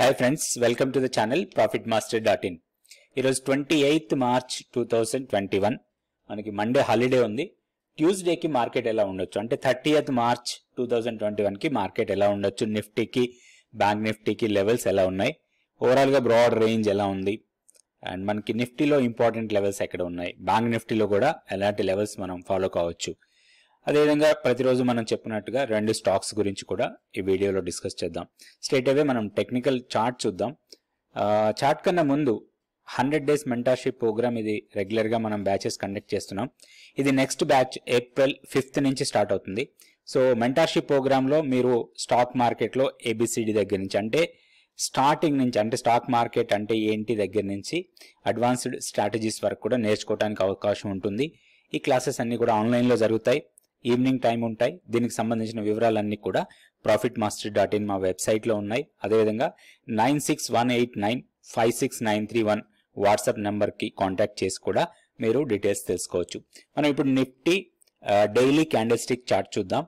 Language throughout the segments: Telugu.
hi friends welcome to the channel profit master dot in ఈరోజు twenty eighth March two thousand twenty one మనకి మండే హాలిడే ఉంది ట్యూస్డేకి మార్కెట్ ఎలా ఉండొచ్చు అంటే thirtieth March two thousand twenty వన్కి మార్కెట్ ఎలా ఉండొచ్చు నిఫ్టీకి బ్యాంక్ నిఫ్టీకి లెవెల్స్ ఎలా ఉన్నాయి ఓవరాల్గా బ్రాడ్ రేంజ్ ఎలా ఉంది అండ్ మనకి నిఫ్టీలో ఇంపార్టెంట్ లెవెల్స్ ఎక్కడ ఉన్నాయి బ్యాంక్ నిఫ్టీలో కూడా ఎలాంటి లెవెల్స్ మనం ఫాలో కావచ్చు అదేవిధంగా ప్రతిరోజు మనం చెప్పినట్టుగా రెండు స్టాక్స్ గురించి కూడా ఈ వీడియోలో డిస్కస్ చేద్దాం స్ట్రేట్ అవే మనం టెక్నికల్ చార్ట్ చూద్దాం చార్ట్ కన్నా ముందు హండ్రెడ్ డేస్ మెంటర్షిప్ ప్రోగ్రామ్ ఇది రెగ్యులర్గా మనం బ్యాచెస్ కండక్ట్ చేస్తున్నాం ఇది నెక్స్ట్ బ్యాచ్ ఏప్రిల్ ఫిఫ్త్ నుంచి స్టార్ట్ అవుతుంది సో మెంటర్షిప్ ప్రోగ్రాంలో మీరు స్టాక్ మార్కెట్లో ఏబిసిడి దగ్గర నుంచి అంటే స్టార్టింగ్ నుంచి అంటే స్టాక్ మార్కెట్ అంటే ఏంటి దగ్గర నుంచి అడ్వాన్స్డ్ స్ట్రాటజీస్ వరకు కూడా నేర్చుకోవడానికి అవకాశం ఉంటుంది ఈ క్లాసెస్ అన్నీ కూడా ఆన్లైన్లో జరుగుతాయి ఈవినింగ్ టైం ఉంటాయి దీనికి సంబంధించిన వివరాలన్నీ కూడా ప్రాఫిట్ మాస్టర్ డాట్ ఇన్ మా వెబ్సైట్లో ఉన్నాయి అదేవిధంగా nine six one eight nine five six nine three one WhatsApp నెంబర్కి కాంటాక్ట్ చేసి కూడా మీరు డీటెయిల్స్ తెలుసుకోవచ్చు మనం ఇప్పుడు Nifty daily candlestick chart చూద్దాం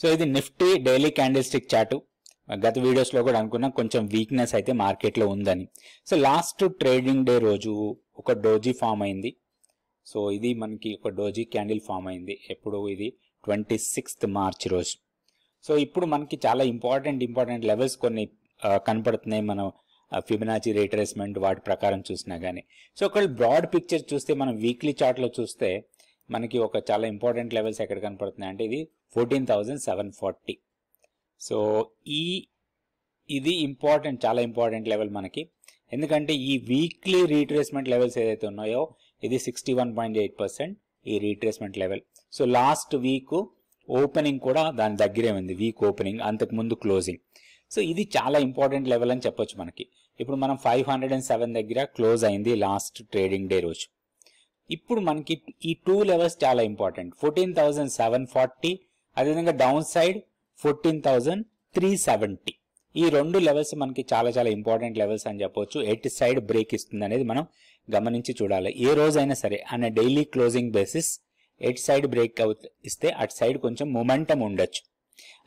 సో ఇది Nifty daily candlestick chart గత వీడియోస్లో కూడా అనుకున్నాం కొంచెం వీక్నెస్ అయితే మార్కెట్లో ఉందని సో లాస్ట్ ట్రేడింగ్ డే రోజు ఒక డోజీ ఫామ్ అయింది సో ఇది మనకి ఒక డోజీ క్యాండిల్ ఫామ్ అయింది ఎప్పుడు ఇది ట్వంటీ సిక్స్త్ మార్చ్ రోజు సో ఇప్పుడు మనకి చాలా ఇంపార్టెంట్ ఇంపార్టెంట్ లెవెల్స్ కొన్ని కనపడుతున్నాయి మనం ఫిబినాచి రీట్రేస్మెంట్ వాటి ప్రకారం చూసినా కానీ సో ఒకవేళ బ్రాడ్ పిక్చర్ చూస్తే మనం వీక్లీ చార్ట్లో చూస్తే మనకి ఒక చాలా ఇంపార్టెంట్ లెవెల్స్ ఎక్కడ కనపడుతున్నాయి అంటే ఇది ఫోర్టీన్ థౌజండ్ సెవెన్ సో ఈ ఇది ఇంపార్టెంట్ చాలా ఇంపార్టెంట్ లెవెల్ మనకి ఎందుకంటే ఈ వీక్లీ రీట్రేస్మెంట్ లెవెల్స్ ఏదైతే ఉన్నాయో ఇది sixty one point eight percent ఈ retracement level so last week opening కూడా దాని దగ్గరే ఉంది వీక్ ఓపెనింగ్ అంతకుముందు క్లోజింగ్ సో ఇది చాలా ఇంపార్టెంట్ లెవెల్ అని చెప్పొచ్చు మనకి ఇప్పుడు మనం ఫైవ్ హండ్రెడ్ అండ్ సెవెన్ దగ్గర క్లోజ్ అయింది లాస్ట్ ట్రేడింగ్ డే రోజు ఇప్పుడు మనకి ఈ టూ లెవెల్స్ చాలా important fourteen thousand seven forty అదేవిధంగా down side fourteen thousand three seventy ఈ రెండు లెవెల్స్ మనకి చాలా చాలా ఇంపార్టెంట్ లెవెల్స్ అని చెప్పొచ్చు ఎట్ సైడ్ బ్రేక్ ఇస్తుంది అనేది మనం గమనించి చూడాలి ఏ రోజైనా సరే అనే daily closing basis at side break ఇస్తే అటు సైడ్ కొంచెం మొమెంటం ఉండొచ్చు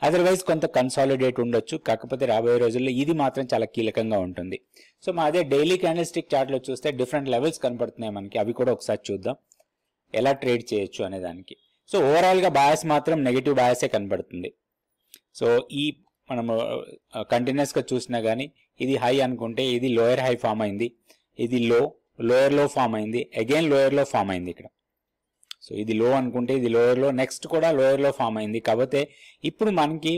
అదర్వైజ్ కొంత కన్సాలిడేట్ ఉండొచ్చు కాకపోతే రాబోయే రోజుల్లో ఇది మాత్రం చాలా కీలకంగా ఉంటుంది సో మా అదే డైలీ క్యాండిల్స్టిక్ చార్ట్లో చూస్తే డిఫరెంట్ లెవెల్స్ కనపడుతున్నాయి మనకి అవి కూడా ఒకసారి చూద్దాం ఎలా ట్రేడ్ చేయొచ్చు అనే దానికి సో ఓవరాల్గా బయాస్ మాత్రం నెగిటివ్ బయాసే కనపడుతుంది సో ఈ మనము కంటిన్యూస్గా చూసినా కానీ ఇది హై అనుకుంటే ఇది లోయర్ హై ఫామ్ అయింది ఇది లో లోయర్లో ఫామ్ అయింది అగైన్ లోయర్లో ఫామ్ అయింది ఇక్కడ సో ఇది లో అనుకుంటే ఇది లోయర్లో నెక్స్ట్ కూడా లోయర్లో ఫామ్ అయింది కాకపోతే ఇప్పుడు మనకి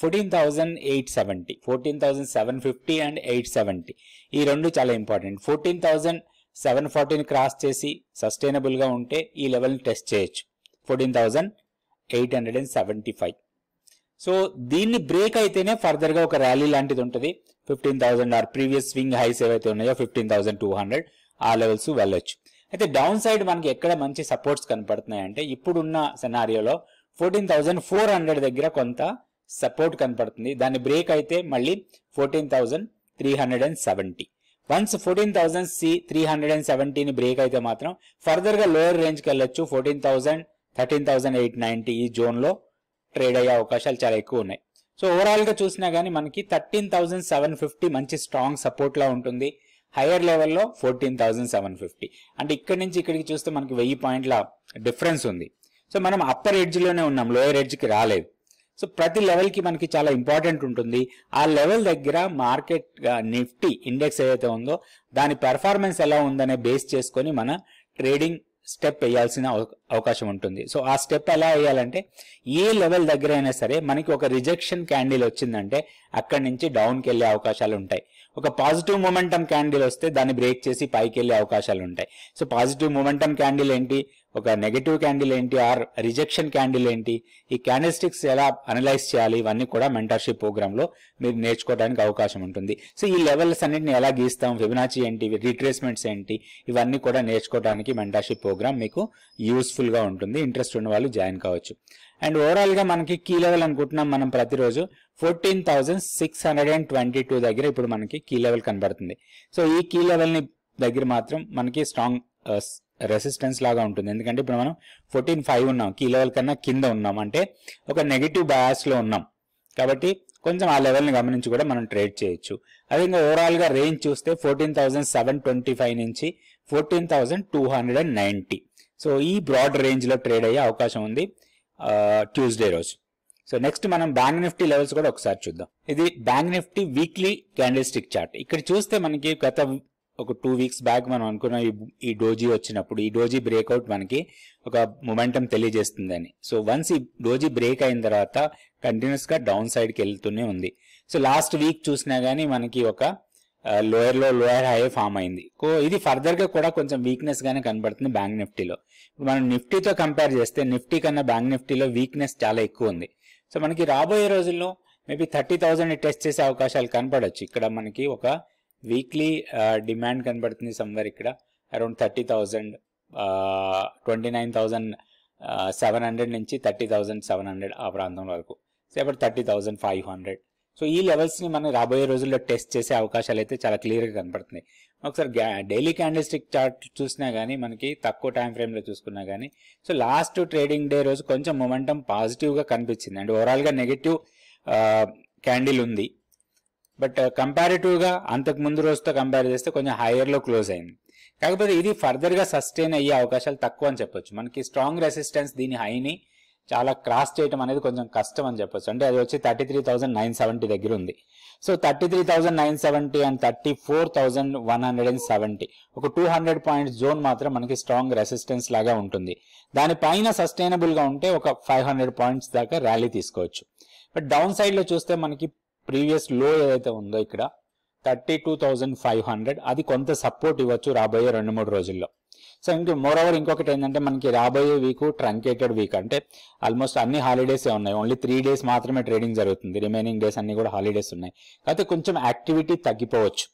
fourteen thousand eight seventy fourteen thousand seven fifty and eight seventy ఈ రెండు చాలా ఇంపార్టెంట్ ఫోర్టీన్ థౌజండ్ సెవెన్ ఫార్టీని క్రాస్ చేసి సస్టైనబుల్గా ఉంటే ఈ లెవెల్ని టెస్ట్ చేయొచ్చు fourteen thousand eight hundred and seventy five so దీన్ని బ్రేక్ అయితేనే ఫర్దర్ గా ఒక ర్యాలీ లాంటిది ఉంటుంది fifteen thousand or previous swing highs ఏవైతే ఉన్నాయో ఫిఫ్టీన్ థౌసండ్ టూ హండ్రెడ్ ఆ లెవెల్స్ వెళ్ళొచ్చు అయితే డౌన్ సైడ్ మనకి ఎక్కడ మంచి సపోర్ట్స్ కనపడుతున్నాయి అంటే ఇప్పుడున్న సెనారియోలో ఫోర్టీన్ థౌసండ్ ఫోర్ హండ్రెడ్ దగ్గర కొంత సపోర్ట్ కనపడుతుంది దాన్ని బ్రేక్ అయితే మళ్ళీ fourteen thousand three hundred and seventy once fourteen thousand సి త్రీ హండ్రెడ్ అండ్ సెవెంటీని బ్రేక్ అయితే మాత్రం ఫర్దర్ గా లోయర్ రేంజ్కి వెళ్ళొచ్చు fourteen thousand thirteen thousand eight ninety ఈ జోన్లో ట్రేడ్ అయ్యే అవకాశాలు చాలా ఎక్కువ ఉన్నాయి సో ఓవరాల్గా చూసినా కానీ మనకి థర్టీన్ థౌజండ్ సెవెన్ ఫిఫ్టీ మంచి స్ట్రాంగ్ సపోర్ట్లో ఉంటుంది హయ్యర్ లెవెల్లో ఫోర్టీన్ థౌజండ్ సెవెన్ ఫిఫ్టీ అంటే ఇక్కడి నుంచి ఇక్కడికి చూస్తే మనకి వెయ్యి పాయింట్ల డిఫరెన్స్ ఉంది సో మనం అప్పర్ ఎడ్జ్లోనే ఉన్నాం లోయర్ ఎడ్జ్కి రాలేదు సో ప్రతి లెవెల్కి మనకి చాలా ఇంపార్టెంట్ ఉంటుంది ఆ లెవెల్ దగ్గర మార్కెట్ నిఫ్టీ ఇండెక్స్ ఏదైతే ఉందో దాని పెర్ఫార్మెన్స్ ఎలా ఉందనే బేస్ చేసుకొని మన ట్రేడింగ్ స్టెప్ వేయాల్సిన అవకాశం ఉంటుంది సో ఆ స్టెప్ ఎలా వేయాలంటే ఏ లెవెల్ దగ్గర అయినా సరే మనకి ఒక రిజెక్షన్ క్యాండిల్ వచ్చిందంటే అక్కడి నుంచి డౌన్కి వెళ్ళే అవకాశాలు ఉంటాయి ఒక పాజిటివ్ మూమెంటం క్యాండిల్ వస్తే దాన్ని బ్రేక్ చేసి పైకి వెళ్ళే అవకాశాలు ఉంటాయి సో పాజిటివ్ మూమెంటం క్యాండిల్ ఏంటి ఒక నెగటివ్ క్యాండిల్ ఏంటి ఆర్ రిజెక్షన్ క్యాండిల్ ఏంటి ఈ క్యాండిల్ స్టిక్స్ ఎలా అనలైజ్ చేయాలి ఇవన్నీ కూడా మెంటర్షిప్ లో మీరు నేర్చుకోవడానికి అవకాశం ఉంటుంది సో ఈ లెవెల్స్ అన్నింటిని ఎలా గీస్తాం ఫిబినాచి ఏంటి రీట్రేస్మెంట్స్ ఏంటి ఇవన్నీ కూడా నేర్చుకోవడానికి మెంటర్షిప్ ప్రోగ్రామ్ మీకు యూస్ఫుల్గా ఉంటుంది ఇంట్రెస్ట్ ఉన్న వాళ్ళు జాయిన్ కావచ్చు అండ్ ఓవరాల్గా మనకి కీ లెవెల్ అనుకుంటున్నాం మనం ప్రతిరోజు fourteen thousand six hundred and twenty two దగ్గర ఇప్పుడు మనకి కీ లెవెల్ కనబడుతుంది సో ఈ కీ లెవెల్ని దగ్గర మాత్రం మనకి స్ట్రాంగ్ రెసిస్టెన్స్ లాగా ఉంటుంది ఎందుకంటే ఇప్పుడు మనం ఫోర్టీన్ ఫైవ్ ఉన్నాం కీ లెవెల్ కన్నా కింద ఉన్నాం అంటే ఒక నెగిటివ్ లో ఉన్నాం కాబట్టి కొంచెం ఆ లెవెల్ని గమనించి కూడా మనం ట్రేడ్ చేయొచ్చు అదేవిధంగా ఓవరాల్గా రేంజ్ చూస్తే fourteen thousand seven twenty five నుంచి fourteen two hundred and so ఈ బ్రాడ్ రేంజ్లో ట్రేడ్ అయ్యే అవకాశం ఉంది ట్యూస్డే రోజు సో నెక్స్ట్ మనం బ్యాంక్ నిఫ్టీ లెవెల్స్ కూడా ఒకసారి చూద్దాం ఇది bank Nifty weekly candlestick chart ఇక్కడ చూస్తే మనకి గత ఒక టూ వీక్స్ బ్యాక్ మనం అనుకున్నాం ఈ డోజీ వచ్చినప్పుడు ఈ డోజీ బ్రేక్అవుట్ మనకి ఒక మొమెంటం తెలియజేస్తుందని సో వన్స్ ఈ డోజీ బ్రేక్ అయిన తర్వాత కంటిన్యూస్గా డౌన్ సైడ్కి వెళ్తూనే ఉంది సో లాస్ట్ వీక్ చూసినా కానీ మనకి ఒక లోయర్లో లోయర్ హై ఫామ్ అయింది ఇది ఫర్దర్గా కూడా కొంచెం వీక్నెస్గానే కనబడుతుంది బ్యాంక్ నిఫ్టీలో మనం నిఫ్టీతో కంపేర్ చేస్తే నిఫ్టీ కన్నా బ్యాంక్ నిఫ్టీలో వీక్నెస్ చాలా ఎక్కువ ఉంది సో మనకి రాబోయే రోజుల్లో మేబీ థర్టీ థౌజండ్ టెస్ట్ చేసే అవకాశాలు కనపడవచ్చు ఇక్కడ మనకి ఒక వీక్లీ డిమాండ్ uh, కనబడుతుంది సమ్వేర్ ఇక్కడ around thirty thousand twenty nine thousand seven hundred నుంచి థర్టీ థౌజండ్ సెవెన్ హండ్రెడ్ ఆ ప్రాంతం వరకు ఇప్పుడు thirty thousand five hundred so ఈ లెవెల్స్ని మనం రాబోయే రోజుల్లో టెస్ట్ చేసే అవకాశాలు అయితే చాలా క్లియర్గా కనపడుతున్నాయి ఒకసారి డైలీ క్యాండిల్ స్టిక్ చార్ట్ చూసినా కానీ మనకి తక్కువ టైం ఫ్రేమ్లో చూసుకున్నా కానీ సో లాస్ట్ ట్రేడింగ్ డే రోజు కొంచెం మొమెంటం పాజిటివ్గా కనిపించింది అండ్ ఓవరాల్గా నెగిటివ్ క్యాండిల్ ఉంది బట్ కంపారిటివ్గా అంతకు ముందు రోజుతో కంపేర్ చేస్తే కొంచెం హైయర్లో క్లోజ్ అయింది కాకపోతే ఇది ఫర్దర్గా సస్టైన్ అయ్యే అవకాశాలు తక్కువ అని చెప్పొచ్చు మనకి స్ట్రాంగ్ రెసిస్టెన్స్ దీని హైని చాలా క్రాస్ చేయడం అనేది కొంచెం కష్టం అని చెప్పొచ్చు అంటే అది వచ్చి thirty three thousand nine seventy దగ్గర ఉంది so thirty three thousand nine seventy and thirty four thousand one hundred and seventy ఒక టూ హండ్రెడ్ పాయింట్స్ జోన్ మాత్రం మనకి స్ట్రాంగ్ రెసిస్టెన్స్ లాగా ఉంటుంది దానిపైన సస్టైనబుల్గా ఉంటే ఒక ఫైవ్ హండ్రెడ్ పాయింట్స్ దాకా ర్యాలీ తీసుకోవచ్చు బట్ డౌన్ సైడ్లో చూస్తే మనకి ప్రీవియస్ లో ఏదైతే ఉందో ఇక్కడ thirty two thousand five hundred అది కొంత సపోర్ట్ ఇవ్వచ్చు రాబోయే రెండు మూడు రోజుల్లో సో ఇంక మోరవర్ ఇంకొకటి ఏంటంటే మనకి రాబోయే వీక్ ట్రంకేటెడ్ వీక్ అంటే ఆల్మోస్ట్ అన్ని హాలిడేసే ఉన్నాయి ఓన్లీ త్రీ డేస్ మాత్రమే ట్రేడింగ్ జరుగుతుంది రిమైనింగ్ డేస్ అన్ని కూడా హాలిడేస్ ఉన్నాయి కాకపోతే కొంచెం యాక్టివిటీ తగ్గిపోవచ్చు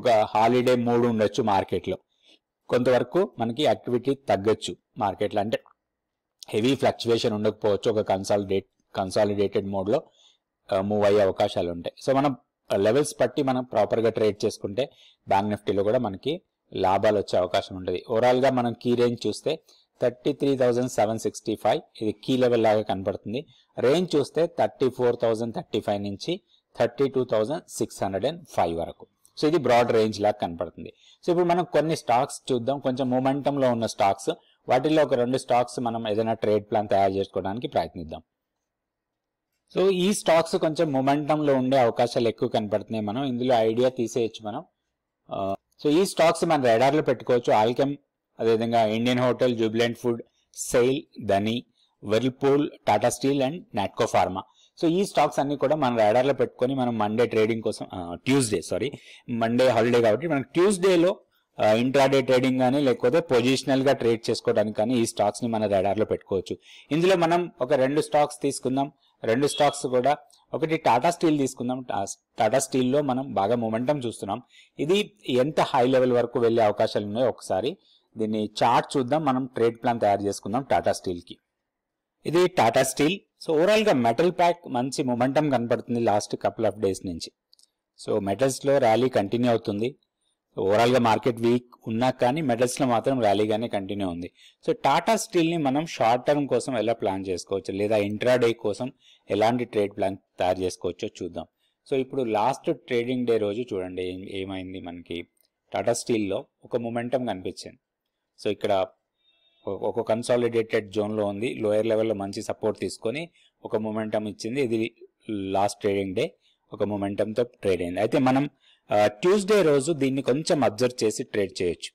ఒక హాలిడే మూడు ఉండొచ్చు మార్కెట్లో కొంతవరకు మనకి యాక్టివిటీ తగ్గొచ్చు మార్కెట్లో అంటే హెవీ ఫ్లక్చువేషన్ ఉండకపోవచ్చు ఒక కన్సాలిడేట్ కన్సాలిడేటెడ్ మోడ్లో మూవ్ అయ్యే అవకాశాలు ఉంటాయి సో మనం లెవెల్స్ బట్టి మనం ప్రాపర్గా ట్రేడ్ చేసుకుంటే బ్యాంక్ నిఫ్టీలో కూడా మనకి లాభాలు వచ్చే అవకాశం ఉంటుంది ఓవరాల్గా మనం కీ రేంజ్ చూస్తే thirty three seven sixty five ఇది కీ లెవెల్ లాగా కనబడుతుంది రేంజ్ చూస్తే థర్టీ ఫోర్ థర్టీ ఫైవ్ నుంచి thirty two six hundred and five వరకు సో ఇది బ్రాడ్ రేంజ్ లాగా కనపడుతుంది సో ఇప్పుడు మనం కొన్ని స్టాక్స్ చూద్దాం కొంచెం మూమెంటంలో ఉన్న స్టాక్స్ వాటిల్లో ఒక రెండు స్టాక్స్ మనం ఏదైనా ట్రేడ్ ప్లాన్ తయారు చేసుకోవడానికి ప్రయత్నిద్దాం సో ఈ స్టాక్స్ కొంచెం మొమెంటంలో ఉండే అవకాశాలు ఎక్కువ కనపడుతున్నాయి మనం ఇందులో ఐడియా తీసేయచ్చు మనం సో ఈ స్టాక్స్ మన రెడార్లో పెట్టుకోవచ్చు ఆల్కెమ్ అదేవిధంగా Indian hotel Jubilant food SAIL Dhani Whirlpool Tata steel and Natco pharma so ఈ స్టాక్స్ అన్ని కూడా మన రాడార్లో పెట్టుకొని మనం మండే ట్రేడింగ్ కోసం ట్యూస్డే సారీ మండే హాలిడే కాబట్టి మనం ట్యూస్డేలో ఇంట్రాడే ట్రేడింగ్ కానీ లేకపోతే పొజిషనల్గా ట్రేడ్ చేసుకోవడానికి కానీ ఈ స్టాక్స్ని మన రాడార్లో పెట్టుకోవచ్చు ఇందులో మనం ఒక రెండు స్టాక్స్ తీసుకుందాం రెండు స్టాక్స్ కూడా ఒకటి టాటా స్టీల్ తీసుకుందాం టాటా స్టీల్లో మనం బాగా మొమెంటం చూస్తున్నాం ఇది ఎంత హై లెవెల్ వరకు వెళ్ళే అవకాశాలు ఉన్నాయో ఒకసారి దీన్ని చార్ట్ చూద్దాం మనం ట్రేడ్ ప్లాన్ తయారు చేసుకుందాం టాటా స్టీల్కి ఇది టాటా స్టీల్ సో ఓవరాల్గా మెటల్ ప్యాక్ మంచి మొమెంటం కనపడుతుంది లాస్ట్ కపుల్ ఆఫ్ డేస్ నుంచి సో మెటల్స్లో ర్యాలీ కంటిన్యూ అవుతుంది గా మార్కెట్ వీక్ ఉన్నా కానీ లో మాత్రం ర్యాలీగానే కంటిన్యూ ఉంది సో టాటా స్టీల్ని మనం షార్ట్ టర్మ్ కోసం ఎలా ప్లాన్ చేసుకోవచ్చు లేదా ఇంట్రాడే కోసం ఎలాంటి ట్రేడ్ ప్లాన్ తయారు చేసుకోవచ్చో చూద్దాం సో ఇప్పుడు లాస్ట్ ట్రేడింగ్ డే రోజు చూడండి ఏమైంది మనకి టాటా స్టీల్ లో ఒక మొమెంటం కనిపించింది సో ఇక్కడ ఒక కన్సాలిడేటెడ్ జోన్లో ఉంది లోయర్ లెవెల్లో మంచి సపోర్ట్ తీసుకొని ఒక మొమెంటం ఇచ్చింది ఇది లాస్ట్ ట్రేడింగ్ డే ఒక మొమెంటంతో ట్రేడ్ అయింది అయితే మనం ట్యూస్డే రోజు దీన్ని కొంచెం అబ్జర్వ్ చేసి ట్రేడ్ చేయొచ్చు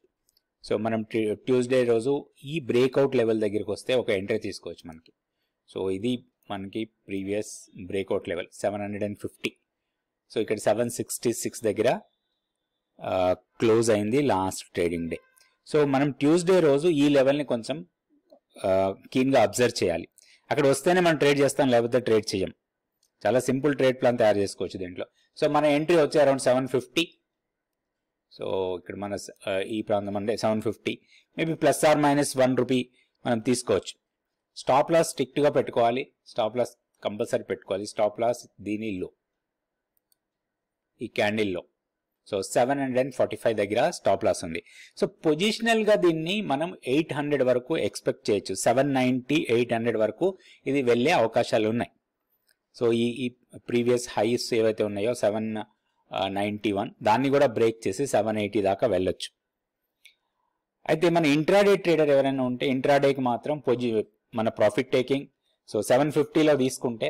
సో మనం ట్యూస్డే రోజు ఈ బ్రేక్అవుట్ లెవెల్ దగ్గరికి వస్తే ఒక ఎంట్రీ తీసుకోవచ్చు మనకి సో ఇది మనకి previous breakout level seven hundred and fifty so ఇక్కడ సెవెన్ సిక్స్టీ సిక్స్ దగ్గర క్లోజ్ అయింది లాస్ట్ ట్రేడింగ్ డే సో మనం ట్యూస్డే రోజు ఈ లెవెల్ని కొంచెం కీన్గా అబ్జర్వ్ చేయాలి అక్కడ వస్తేనే మనం ట్రేడ్ చేస్తాం లేకపోతే ట్రేడ్ చేయం చాలా సింపుల్ ట్రేడ్ ప్లాన్ తయారు చేసుకోవచ్చు దీంట్లో సో మన ఎంట్రీ వచ్చి అరౌండ్ సెవెన్ ఫిఫ్టీ సో ఇక్కడ మన ఈ ప్రాంతం అంటే seven fifty maybe plus or minus one rupee మనం తీసుకోవచ్చు స్టాప్ లాస్ స్ట్రిక్ట్గా పెట్టుకోవాలి స్టాప్ లాస్ కంపల్సరీ పెట్టుకోవాలి స్టాప్ లాస్ దీనిలో ఈ క్యాండిల్లో so seven hundred forty five దగ్గర స్టాప్ లాస్ ఉంది సో పొజిషనల్గా దీన్ని మనం ఎయిట్ హండ్రెడ్ వరకు ఎక్స్పెక్ట్ చేయొచ్చు సెవెన్ నైంటీ ఎయిట్ హండ్రెడ్ వరకు ఇది వెళ్ళే అవకాశాలు ఉన్నాయి సో ఈ ఈ ప్రీవియస్ హైస్ ఏవైతే ఉన్నాయో సెవెన్ నైంటీ వన్ దాన్ని కూడా బ్రేక్ చేసి సెవెన్ ఎయిటీ దాకా వెళ్ళొచ్చు అయితే మన ఇంట్రాడే ట్రేడర్ ఎవరైనా ఉంటే ఇంట్రాడేకి మాత్రం పొజి మన ప్రాఫిట్ టేకింగ్ సో సెవెన్ ఫిఫ్టీలో తీసుకుంటే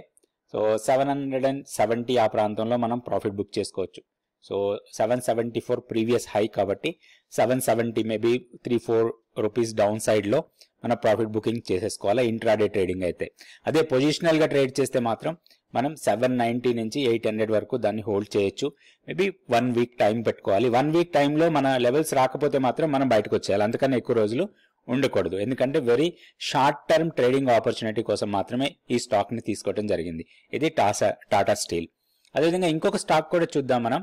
so seven hundred and seventy ఆ ప్రాంతంలో మనం ప్రాఫిట్ బుక్ చేసుకోవచ్చు so seven seventy four previous high కాబట్టి seven seventy maybe three four rupees down సైడ్లో మన ప్రాఫిట్ బుకింగ్ చేసేసుకోవాలి ఇంట్రాడే ట్రేడింగ్ అయితే అదే పొజిషనల్గా ట్రేడ్ చేస్తే మాత్రం మనం సెవెన్ నైంటీ నుంచి ఎయిట్ హండ్రెడ్ వరకు దాన్ని హోల్డ్ చేయొచ్చు మేబీ వన్ వీక్ టైం పెట్టుకోవాలి వన్ వీక్ టైంలో మన లెవెల్స్ రాకపోతే మాత్రం మనం బయటకు వచ్చేయాలి అందుకని ఎక్కువ రోజులు ఉండకూడదు ఎందుకంటే very short term trading opportunity కోసం మాత్రమే ఈ స్టాక్ని తీసుకోవడం జరిగింది ఇది టాసా టాటా స్టీల్ అదేవిధంగా ఇంకొక స్టాక్ కూడా చూద్దాం మనం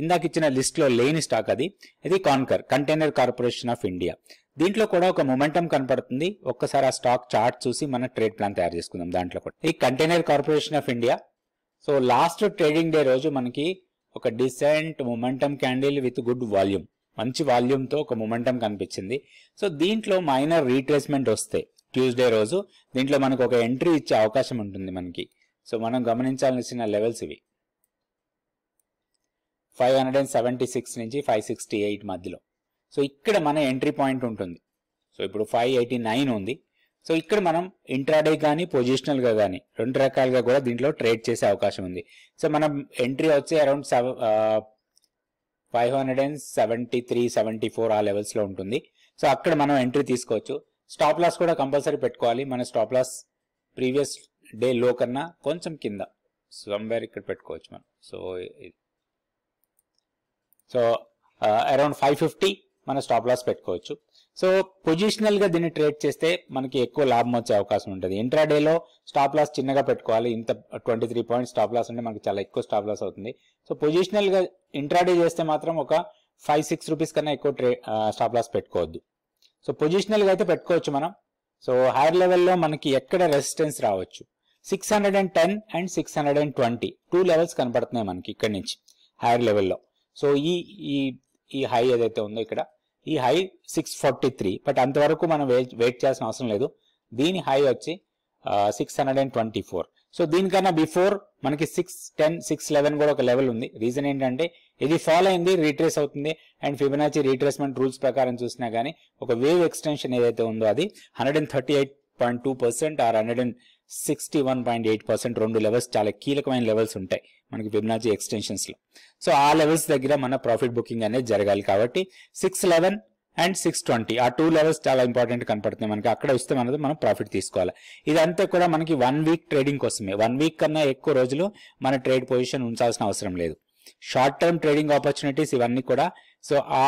ఇందాక ఇచ్చిన లిస్ట్లో లేని స్టాక్ అది ఇది Concor container corporation of India దీంట్లో కూడా ఒక మొమెంటం కనపడుతుంది ఒక్కసారి ఆ స్టాక్ చార్ట్ చూసి మన ట్రేడ్ ప్లాన్ తయారు చేసుకుందాం దాంట్లో కూడా ఈ container corporation of India so last trading day రోజు మనకి ఒక decent momentum candle with good volume మంచి వాల్యూమ్తో ఒక మొమెంటం కనిపించింది సో దీంట్లో మైనర్ రీట్రేస్మెంట్ వస్తే ట్యూస్డే రోజు దీంట్లో మనకు ఒక ఎంట్రీ ఇచ్చే అవకాశం ఉంటుంది మనకి సో మనం గమనించాల్సిన లెవెల్స్ ఇవి five hundred and seventy six నుంచి ఫైవ్ సిక్స్టీ ఎయిట్ మధ్యలో సో ఇక్కడ మన ఎంట్రీ పాయింట్ ఉంటుంది సో ఇప్పుడు ఫైవ్ ఎయిటీ నైన్ ఉంది సో ఇక్కడ మనం ఇంట్రాడే కానీ పొజిషనల్గా కానీ రెండు రకాలుగా కూడా దీంట్లో ట్రేడ్ చేసే అవకాశం ఉంది సో మనం ఎంట్రీ వచ్చి around seven five hundred and seventy three seventy four ఆ లెవెల్స్లో ఉంటుంది సో అక్కడ మనం ఎంట్రీ తీసుకోవచ్చు స్టాప్ లాస్ కూడా కంపల్సరీ పెట్టుకోవాలి మన స్టాప్ లాస్ ప్రీవియస్ డే లో కన్నా కొంచెం కింద సమ్వేర్ ఇక్కడ పెట్టుకోవచ్చు మనం so so around five fifty మన స్టాప్ లాస్ పెట్టుకోవచ్చు సో పొజిషనల్ గా దీన్ని ట్రేడ్ చేస్తే మనకి ఎక్కువ లాభం వచ్చే అవకాశం ఉంటుంది ఇంట్రాడేలో స్టాప్ లాస్ చిన్నగా పెట్టుకోవాలి ఇంత twenty three point stop loss ఉంటే మనకి చాలా ఎక్కువ స్టాప్ లాస్ అవుతుంది సో పొజిషనల్ గా ఇంట్రాడే చేస్తే మాత్రం ఒక ఫైవ్ సిక్స్ రూపీస్ కన్నా ఎక్కువ ట్రే స్టాప్ లాస్ పెట్టుకోవద్దు సో పొజిషనల్ గా అయితే పెట్టుకోవచ్చు మనం సో హైర్ లెవెల్లో మనకి ఎక్కడ రెసిస్టెన్స్ రావచ్చు six hundred and ten and six hundred and twenty two levels కనపడుతున్నాయి మనకి ఇక్కడ నుంచి హైర్ లెవెల్లో సో ఈ ఈ ఈ హై ఏదైతే ఉందో ఇక్కడ ఈ high six forty three but అంతవరకు మనం వెయిట్ చేయాల్సిన అవసరం లేదు దీని హై వచ్చి six hundred and twenty four so దీనికన్నా బిఫోర్ మనకి సిక్స్ టెన్ సిక్స్ లెవెన్ కూడా ఒక లెవెల్ ఉంది రీజన్ ఏంటంటే ఇది ఫాలో అయింది రీట్రేస్ అవుతుంది అండ్ ఫిబనాచి రీట్రేస్మెంట్ రూల్స్ ప్రకారం చూసినా కానీ ఒక వేవ్ ఎక్స్టెన్షన్ ఏదైతే ఉందో అది hundred and thirty eight point two percent or hundred and sixty one point eight percent రెండు లెవెల్స్ చాలా కీలకమైన లెవెల్స్ ఉంటాయి మనకి ఎక్స్టెన్షన్స్ ఎక్స్టెన్షన్స్లో సో ఆ లెవెల్స్ దగ్గర మన ప్రాఫిట్ బుకింగ్ అనేది జరగాలి కాబట్టి six eleven and six twenty ఆ టూ లెవెల్స్ చాలా ఇంపార్టెంట్ కనపడుతున్నాయి మనకి అక్కడ వస్తే మనది మనం ప్రాఫిట్ తీసుకోవాలి ఇదంతా కూడా మనకి వన్ వీక్ ట్రేడింగ్ కోసమే వన్ వీక్ కన్నా ఎక్కువ రోజులు మన ట్రేడ్ పొజిషన్ ఉంచాల్సిన అవసరం లేదు షార్ట్ టర్మ్ ట్రేడింగ్ ఆపర్చునిటీస్ ఇవన్నీ కూడా సో ఆ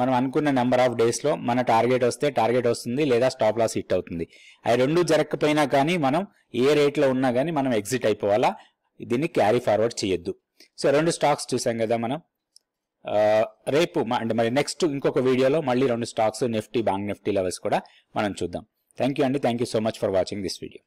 మనం అనుకున్న నెంబర్ ఆఫ్ డేస్లో మన టార్గెట్ వస్తే టార్గెట్ వస్తుంది లేదా స్టాప్ లాస్ హిట్ అవుతుంది అవి రెండు జరగకపోయినా కానీ మనం ఏ రేట్లో ఉన్నా కానీ మనం ఎగ్జిట్ అయిపోవాలా దీన్ని క్యారీ ఫార్వర్డ్ చేయొద్దు సో రెండు స్టాక్స్ చూసాం కదా మనం రేపు అంటే మరి నెక్స్ట్ ఇంకొక వీడియోలో మళ్ళీ రెండు stocks Nifty bank Nifty levels కూడా మనం చూద్దాం థ్యాంక్ యూ అండి thank you so much for watching this video